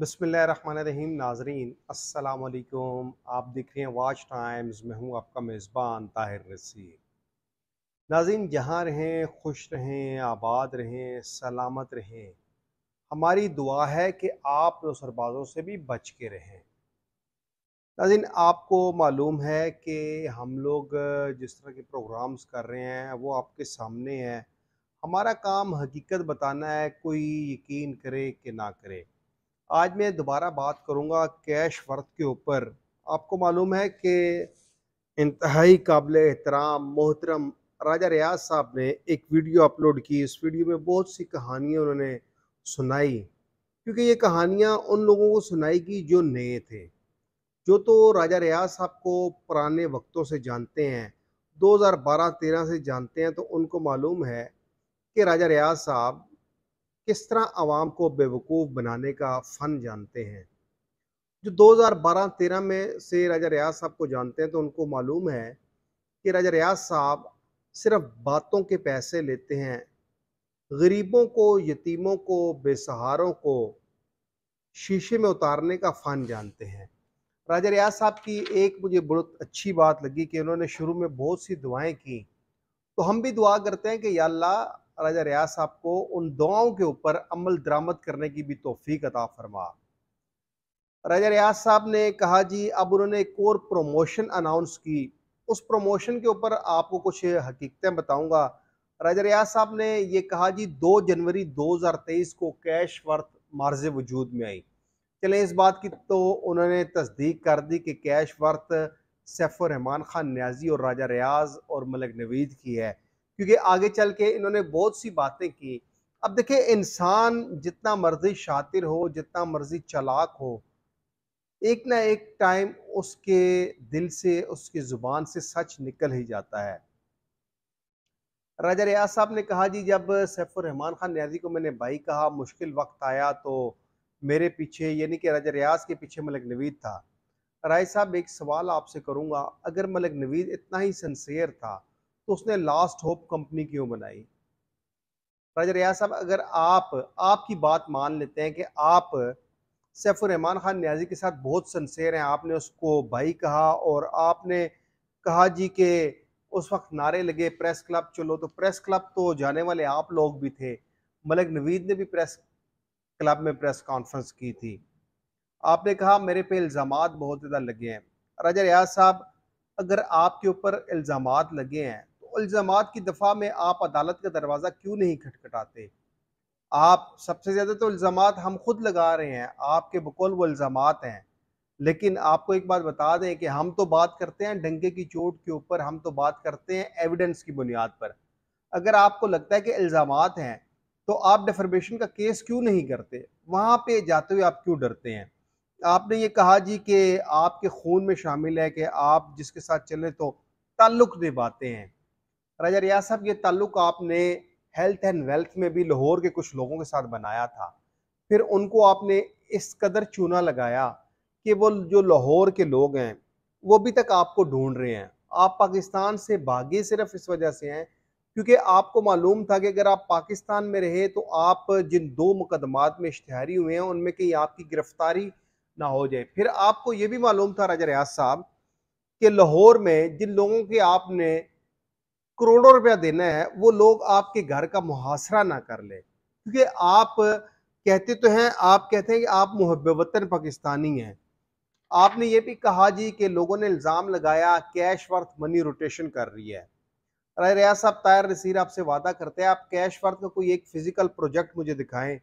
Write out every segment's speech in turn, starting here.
बसमीम नाजरीन अल्लाम आप देख रहे हैं वाच टाइम्स मैं हूँ आपका मेज़बान ताहिर रसीद नाजीन जहाँ रहें खुश रहें आबाद रहें सलामत रहें हमारी दुआ है कि आप नौसरबाजों से भी बच के रहें नाजिन आपको मालूम है कि हम लोग जिस तरह के प्रोग्राम्स कर रहे हैं वो आपके सामने हैं हमारा काम हकीकत बताना है कोई यकीन करे कि ना करे आज मैं दोबारा बात करूँगा कैश वर्थ के ऊपर आपको मालूम है कि इंतहाई काबिल एहतराम मोहतरम राजा रियाज साहब ने एक वीडियो अपलोड की इस वीडियो में बहुत सी कहानियाँ उन्होंने सुनाई क्योंकि ये कहानियाँ उन लोगों को सुनाई की जो नए थे जो तो राजा रियाज साहब को पुराने वक्तों से जानते हैं 2012-13 से जानते हैं तो उनको मालूम है कि राजा रियाज साहब किस तरह आवाम को बेवकूफ़ बनाने का फ़न जानते हैं जो 2012-13 में से राजा रियाज साहब को जानते हैं तो उनको मालूम है कि राजा रियाज साहब सिर्फ बातों के पैसे लेते हैं गरीबों को यतीमों को बेसहारों को शीशे में उतारने का फ़न जानते हैं राजा रियाज साहब की एक मुझे बहुत अच्छी बात लगी कि उन्होंने शुरू में बहुत सी दुआएं की तो हम भी दुआ करते हैं कि या अल्लाह राजा रियाज साहब को उन दुआओं के ऊपर अमल दरामद करने की भी तोफीक अता फरमा राजा रियाज साहब ने कहा जी अब उन्होंने एक और प्रमोशन अनाउंस की उस प्रमोशन के ऊपर आपको कुछ हकीकतें बताऊंगा राजा रियाज साहब ने ये कहा जी दो जनवरी 2023 को कैश वर्थ मार्ज वजूद में आई चले इस बात की तो उन्होंने तस्दीक कर दी कि कैश वर्थ और रहमान खान न्याजी और राजा रियाज और मलिक नवीद की है क्योंकि आगे चल के इन्होंने बहुत सी बातें की अब देखिए इंसान जितना मर्जी शातिर हो जितना मर्जी चलाक हो एक ना एक टाइम उसके दिल से उसकी ज़ुबान से सच निकल ही जाता है राजा रियाज साहब ने कहा जी जब सैफुररहमान खान न्याजी को मैंने भाई कहा मुश्किल वक्त आया तो मेरे पीछे यानी कि राजा रियाज के पीछे मलिक नवीद था राय साहब एक सवाल आपसे करूँगा अगर मलिक नवीद इतना ही सन्सेयर था तो उसने लास्ट होप कंपनी क्यों बनाई राजा रियाज साहब अगर आप आपकी बात मान लेते हैं कि आप सैफुररहमान खान न्याजी के साथ बहुत सनसेर हैं आपने उसको भाई कहा और आपने कहा जी के उस वक्त नारे लगे प्रेस क्लब चलो तो प्रेस क्लब तो जाने वाले आप लोग भी थे मलिक नवीद ने भी प्रेस क्लब में प्रेस कॉन्फ्रेंस की थी आपने कहा मेरे पे इल्ज़ाम बहुत ज़्यादा लगे हैं राजा रियाज साहब अगर आपके ऊपर इल्ज़ाम लगे हैं इल्ज़ाम की दफ़ा में आप अदालत का दरवाज़ा क्यों नहीं खटखटाते आप सबसे ज़्यादा तो इल्ज़ाम हम खुद लगा रहे हैं आपके बकौल वो इल्ज़ाम हैं लेकिन आपको एक बात बता दें कि हम तो बात करते हैं डंके की चोट के ऊपर हम तो बात करते हैं एविडेंस की बुनियाद पर अगर आपको लगता है कि इल्ज़ाम हैं तो आप डिफर्मेशन का केस क्यों नहीं करते वहाँ पे जाते हुए आप क्यों डरते हैं आपने ये कहा जी कि आपके खून में शामिल है कि आप जिसके साथ चले तो ताल्लुक निभाते हैं राजा रियाज साहब ये ताल्लुक आपने हेल्थ एंड वेल्थ में भी लाहौर के कुछ लोगों के साथ बनाया था फिर उनको आपने इस कदर चूना लगाया कि वो जो लाहौर के लोग हैं वो अभी तक आपको ढूंढ रहे हैं आप पाकिस्तान से भागे सिर्फ इस वजह से हैं क्योंकि आपको मालूम था कि अगर आप पाकिस्तान में रहे तो आप जिन दो मुकदमात में इश्तहारी हुए हैं उनमें कहीं आपकी गिरफ्तारी ना हो जाए फिर आपको ये भी मालूम था राजा रियाज साहब कि लाहौर में जिन लोगों के आपने करोड़ों रुपया देना है वो लोग आपके घर का मुहासरा ना कर ले क्योंकि आप कहते तो हैं आप कहते हैं कि आप वतन पाकिस्तानी हैं आपने ये भी कहा जी कि लोगों ने इल्ज़ाम लगाया कैश वर्थ मनी रोटेशन कर रही है राय रिया साहब तायर नसीर आपसे वादा करते हैं आप कैश वर्थ का कोई एक फिज़िकल प्रोजेक्ट मुझे दिखाएं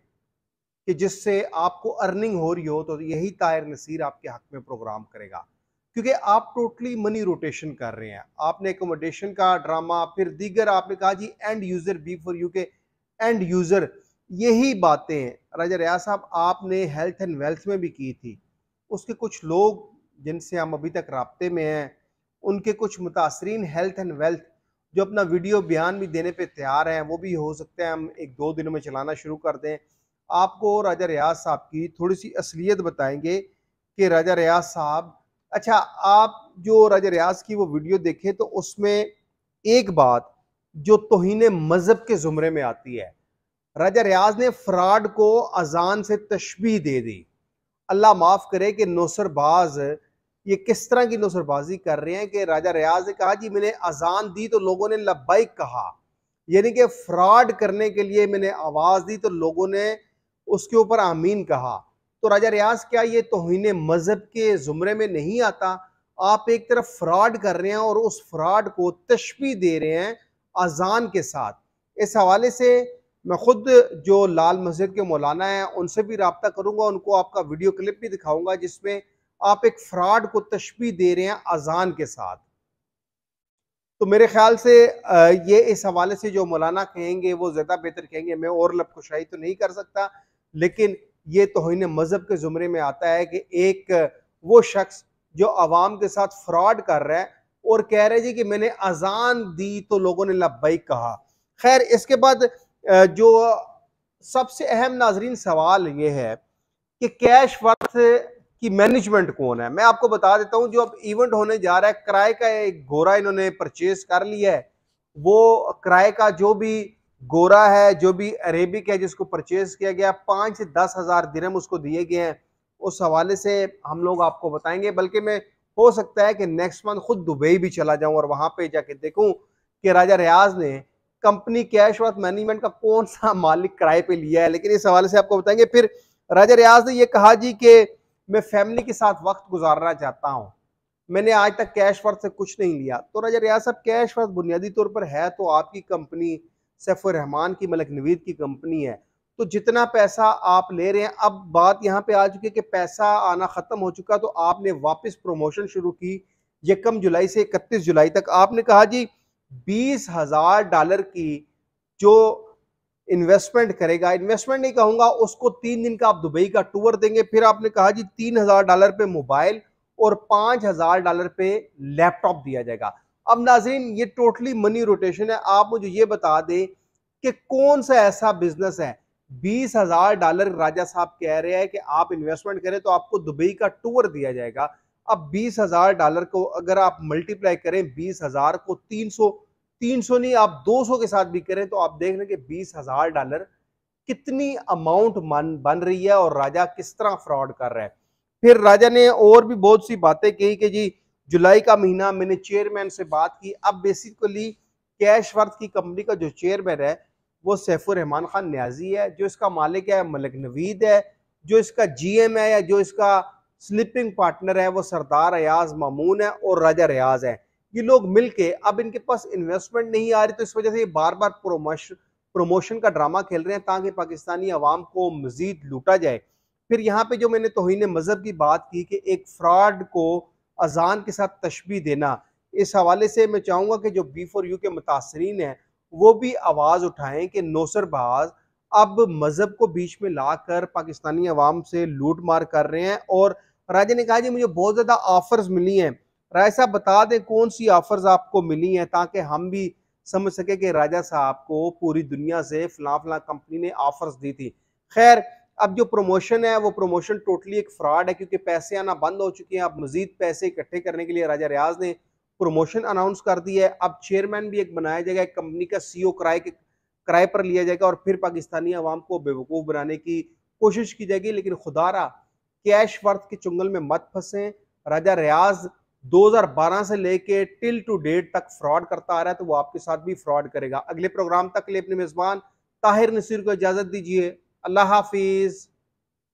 कि जिससे आपको अर्निंग हो रही हो तो यही तायर नसीर आपके हक में प्रोग्राम करेगा क्योंकि आप टोटली मनी रोटेशन कर रहे हैं आपने एकोमोडेशन का ड्रामा फिर दीगर आपने कहा जी end user B for you के एंड यूज़र यही बातें राजा रियाज साहब आपने हेल्थ एंड वेल्थ में भी की थी उसके कुछ लोग जिनसे हम अभी तक रबते में हैं उनके कुछ मुतासरीन हेल्थ एंड वेल्थ जो अपना वीडियो बयान भी देने पे तैयार हैं वो भी हो सकते हैं हम एक दो दिनों में चलाना शुरू कर दें आपको राजा रियाज साहब की थोड़ी सी असलियत बताएंगे कि राजा रियाज साहब अच्छा आप जो राजा रियाज की वो वीडियो देखें तो उसमें एक बात जो तोहन मज़हब के ज़ुमरे में आती है राजा रियाज ने फ्रॉड को अजान से तशबी दे दी अल्लाह माफ़ करे कि नौसरबाज ये किस तरह की नौसरबाजी कर रहे हैं कि राजा रियाज ने कहा जी मैंने अजान दी तो लोगों ने लबाइक कहा यानी कि फ्रॉड करने के लिए मैंने आवाज़ दी तो लोगों ने उसके ऊपर आमीन कहा तो राजा रियाज क्या ये तोहन मज़हब के ज़ुमरे में नहीं आता आप एक तरफ फ्रॉड कर रहे हैं और उस फ्रॉड को तशबी दे रहे हैं अजान के साथ इस हवाले से मैं ख़ुद जो लाल मस्जिद के मौलाना हैं उनसे भी रबता करूंगा उनको आपका वीडियो क्लिप भी दिखाऊंगा जिसमें आप एक फ्रॉड को तशबी दे रहे हैं अजान के साथ तो मेरे ख्याल से ये इस हवाले से जो मौलाना कहेंगे वो ज़्यादा बेहतर कहेंगे मैं और लब कुशाही तो नहीं कर सकता लेकिन ये तोहन मज़हब के ज़ुमरे में आता है कि एक वो शख्स जो आवाम के साथ फ्रॉड कर रहा है और कह रहे जी कि मैंने अजान दी तो लोगों ने लब्बैक कहा खैर इसके बाद जो सबसे अहम नाजरीन सवाल ये है कि कैश वर्थ की मैनेजमेंट कौन है मैं आपको बता देता हूँ जो अब इवेंट होने जा रहा है किराए का एक घोरा इन्होंने परचेज कर लिया है वो किराए का जो भी गोरा है जो भी अरेबिक है जिसको परचेज किया गया पाँच से दस हज़ार दिरम उसको दिए गए हैं उस हवाले से हम लोग आपको बताएंगे बल्कि मैं हो सकता है कि नेक्स्ट मंथ खुद दुबई भी चला जाऊं और वहां पे जाके देखूं कि राजा रियाज ने कंपनी कैश वर्थ मैनेजमेंट का कौन सा मालिक किराए पे लिया है लेकिन इस हवाले से आपको बताएंगे फिर राजा रियाज ने ये कहा जी कि मैं फैमिली के साथ वक्त गुजारना चाहता हूँ मैंने आज तक कैश वर्थ से कुछ नहीं लिया तो राजा रियाज साहब कैश वर्थ बुनियादी तौर पर है तो आपकी कंपनी रहमान की मलक नवीद की कंपनी है तो जितना पैसा आप ले रहे हैं अब बात यहाँ पे आ चुकी है कि पैसा आना ख़त्म हो चुका तो आपने वापस प्रमोशन शुरू की यकम जुलाई से इकतीस जुलाई तक आपने कहा जी बीस हज़ार डॉलर की जो इन्वेस्टमेंट करेगा इन्वेस्टमेंट नहीं कहूँगा उसको तीन दिन का आप दुबई का टूर देंगे फिर आपने कहा जी तीन हज़ार डॉलर पे मोबाइल और पाँच हज़ार डॉलर पे लैपटॉप दिया जाएगा अब नाजरीन ये टोटली मनी रोटेशन है आप मुझे ये बता दें कि कौन सा ऐसा बिजनेस है बीस हजार डॉलर राजा साहब कह रहे हैं कि आप इन्वेस्टमेंट करें तो आपको दुबई का टूर दिया जाएगा अब बीस हजार डॉलर को अगर आप मल्टीप्लाई करें बीस हजार को तीन सौ तीन सौ नहीं आप दो सौ के साथ भी करें तो आप देख लें कि बीस हजार डॉलर कितनी अमाउंट बन रही है और राजा किस तरह फ्रॉड कर रहा है फिर राजा ने और भी बहुत सी बातें कही कि जी जुलाई का महीना मैंने चेयरमैन से बात की अब बेसिकली कैश वर्थ की कंपनी का जो चेयरमैन है वो सैफुररहमान खान न्याजी है जो इसका मालिक है मलिक नवीद है जो इसका जीएम है या जो इसका स्लिपिंग पार्टनर है वो सरदार अयाज मामून है और राजा रियाज है ये लोग मिलके अब इनके पास इन्वेस्टमेंट नहीं आ रही तो इस वजह से ये बार बार प्रोमोश प्रोमोशन का ड्रामा खेल रहे हैं ताकि पाकिस्तानी आवाम को मजीद लूटा जाए फिर यहाँ पे जो मैंने तोहन मज़हब की बात की कि एक फ्रॉड को अजान के साथ तशबी देना इस हवाले से मैं चाहूँगा कि जो बी फोर यू के मुतासरीन हैं वो भी आवाज़ उठाएं कि नौसरबाज अब मज़हब को बीच में ला कर पाकिस्तानी आवाम से लूट मार कर रहे हैं और राजा ने कहा जी मुझे बहुत ज़्यादा ऑफ़र्स मिली हैं राय साहब बता दें कौन सी ऑफ़र्स आपको मिली हैं ताकि हम भी समझ सके कि राजा साहब को पूरी दुनिया से फ़लाँ फ़लाँ कंपनी ने ऑफ़र्स दी थी खैर अब जो प्रमोशन है वो प्रमोशन टोटली एक फ्रॉड है क्योंकि पैसे आना बंद हो चुके हैं अब मजीद पैसे इकट्ठे करने के लिए राजा रियाज ने प्रमोशन अनाउंस कर दी है अब चेयरमैन भी एक बनाया जाएगा एक कंपनी का सीईओ e किराए के किराए पर लिया जाएगा और फिर पाकिस्तानी आवाम को बेवकूफ़ बनाने की कोशिश की जाएगी लेकिन खुदारा कैश वर्थ के चुंगल में मत फंसे राजा रियाज 2012 से लेके टिल टू डेट तक फ्रॉड करता आ रहा है तो वो आपके साथ भी फ्रॉड करेगा अगले प्रोग्राम तक के लिए अपने मेज़बान ताहिर नसीर को इजाज़त दीजिए अल्लाह हाफिज़